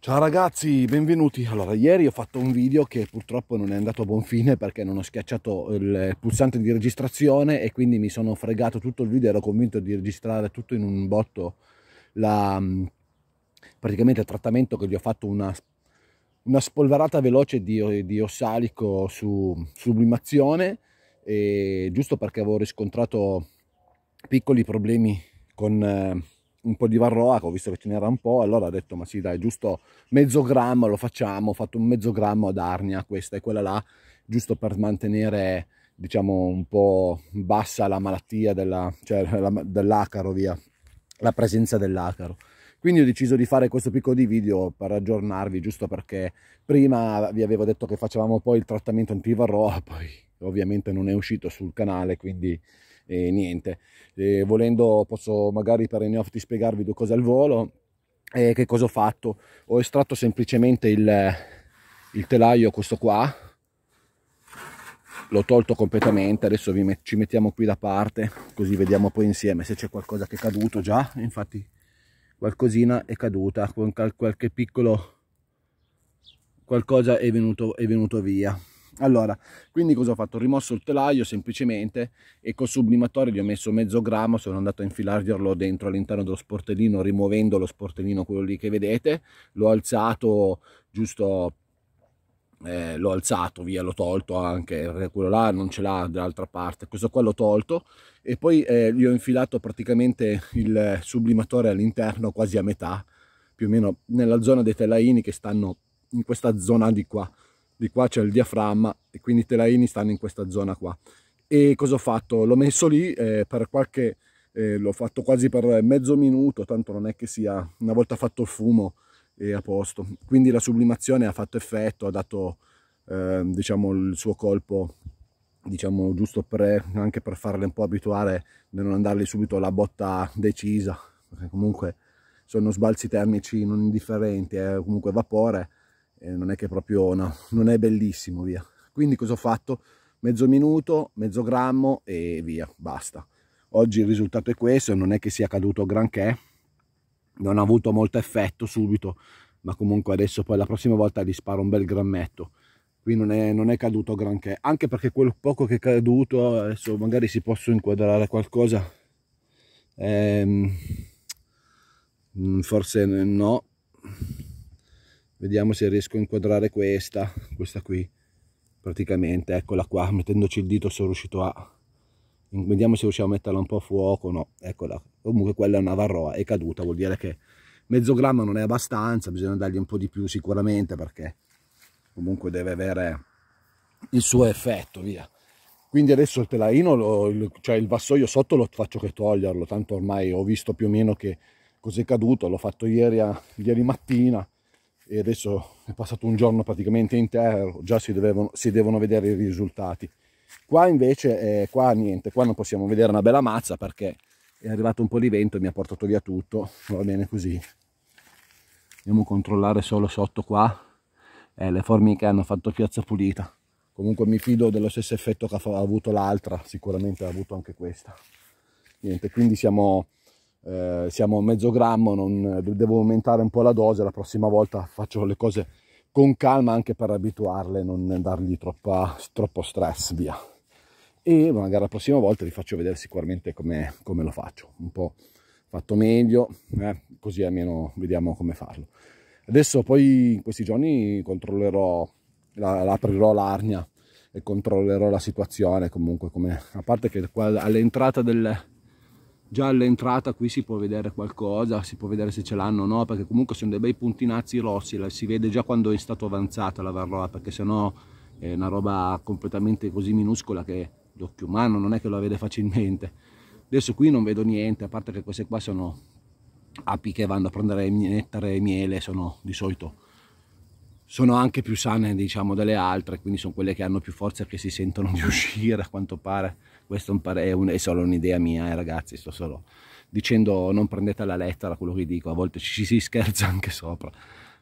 Ciao ragazzi, benvenuti. Allora, ieri ho fatto un video che purtroppo non è andato a buon fine perché non ho schiacciato il pulsante di registrazione e quindi mi sono fregato tutto il video, ero convinto di registrare tutto in un botto la, mm, praticamente il trattamento che gli ho fatto una, una spolverata veloce di, di ossalico su sublimazione, e, giusto perché avevo riscontrato piccoli problemi con... Eh, un po' di varroa, ho visto che ce n'era un po', allora ho detto ma sì dai, giusto mezzo grammo lo facciamo, ho fatto un mezzo grammo ad arnia questa e quella là, giusto per mantenere diciamo un po' bassa la malattia della, cioè, dell'acaro via, la presenza dell'acaro. Quindi ho deciso di fare questo piccolo di video per aggiornarvi, giusto perché prima vi avevo detto che facevamo poi il trattamento antivarroa, poi ovviamente non è uscito sul canale, quindi e niente. E volendo posso magari per i neofiti spiegarvi due cose al volo e che cosa ho fatto. Ho estratto semplicemente il, il telaio, questo qua, l'ho tolto completamente, adesso met ci mettiamo qui da parte così vediamo poi insieme se c'è qualcosa che è caduto già, infatti qualcosina è caduta, qualche piccolo qualcosa è venuto, è venuto via. Allora, quindi cosa ho fatto? Ho rimosso il telaio semplicemente e col sublimatore gli ho messo mezzo grammo, sono andato a infilarglielo dentro all'interno dello sportellino, rimuovendo lo sportellino, quello lì che vedete, l'ho alzato giusto, eh, l'ho alzato via, l'ho tolto anche, quello là non ce l'ha dall'altra parte, questo qua l'ho tolto e poi eh, gli ho infilato praticamente il sublimatore all'interno quasi a metà, più o meno nella zona dei telaini che stanno in questa zona di qua, di qua c'è il diaframma e quindi i telaini stanno in questa zona qua. E cosa ho fatto? L'ho messo lì eh, per qualche... Eh, l'ho fatto quasi per mezzo minuto, tanto non è che sia una volta fatto il fumo e a posto. Quindi la sublimazione ha fatto effetto, ha dato eh, diciamo il suo colpo diciamo giusto per, anche per farle un po' abituare di non andarle subito alla botta decisa, perché comunque sono sbalzi termici non indifferenti, è eh, comunque vapore eh, non è che proprio no, non è bellissimo via quindi cosa ho fatto mezzo minuto mezzo grammo e via basta oggi il risultato è questo non è che sia caduto granché non ha avuto molto effetto subito ma comunque adesso poi la prossima volta gli sparo un bel grammetto qui non è, non è caduto granché anche perché quel poco che è caduto adesso magari si posso inquadrare qualcosa ehm, forse no vediamo se riesco a inquadrare questa questa qui praticamente eccola qua mettendoci il dito sono riuscito a vediamo se riusciamo a metterla un po' a fuoco no eccola comunque quella è una varroa è caduta vuol dire che mezzo grammo non è abbastanza bisogna dargli un po' di più sicuramente perché comunque deve avere il suo effetto via quindi adesso il telaino lo, cioè il vassoio sotto lo faccio che toglierlo tanto ormai ho visto più o meno che cos'è caduto l'ho fatto ieri, a, ieri mattina e adesso è passato un giorno praticamente intero, già si, dovevano, si devono vedere i risultati. Qua invece, eh, qua niente, qua non possiamo vedere una bella mazza perché è arrivato un po' di vento e mi ha portato via tutto, va bene così. Andiamo a controllare solo sotto qua, eh, le formiche hanno fatto piazza pulita. Comunque mi fido dello stesso effetto che ha avuto l'altra, sicuramente ha avuto anche questa. Niente, quindi siamo eh, siamo a mezzo grammo, non, devo aumentare un po' la dose, la prossima volta faccio le cose con calma anche per abituarle, non dargli troppa, troppo stress, via. E magari la prossima volta vi faccio vedere sicuramente come, come lo faccio, un po' fatto meglio, eh, così almeno vediamo come farlo. Adesso poi in questi giorni controllerò, la, la aprirò l'arnia e controllerò la situazione comunque, come, a parte che all'entrata del, già all'entrata qui si può vedere qualcosa, si può vedere se ce l'hanno o no, perché comunque sono dei bei puntinazzi rossi, si vede già quando è stato avanzata la varroa, perché sennò è una roba completamente così minuscola che l'occhio umano non è che lo vede facilmente. Adesso qui non vedo niente, a parte che queste qua sono api che vanno a prendere nettare e miele, sono di solito sono anche più sane diciamo delle altre, quindi sono quelle che hanno più forza e che si sentono di uscire a quanto pare questo è, un, è solo un'idea mia, eh, ragazzi, sto solo dicendo non prendete la lettera quello che dico, a volte ci si scherza anche sopra.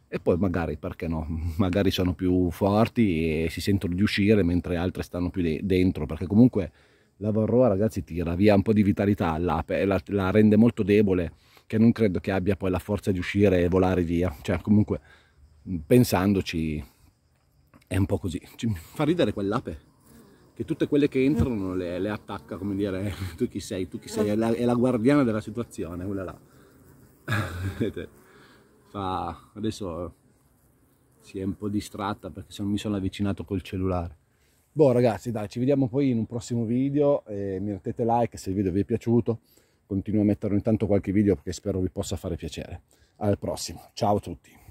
E poi magari, perché no, magari sono più forti e si sentono di uscire mentre altre stanno più de dentro, perché comunque la varroa ragazzi tira via un po' di vitalità all'ape, la, la rende molto debole, che non credo che abbia poi la forza di uscire e volare via. Cioè comunque pensandoci è un po' così. Ci fa ridere quell'ape che tutte quelle che entrano le, le attacca, come dire, tu chi sei, tu chi sei, è la, è la guardiana della situazione, quella là. Fa, adesso si è un po' distratta perché se non mi sono avvicinato col cellulare. Boh ragazzi dai, ci vediamo poi in un prossimo video, eh, mi mettete like se il video vi è piaciuto, continuo a mettere intanto qualche video perché spero vi possa fare piacere. Al prossimo, ciao a tutti!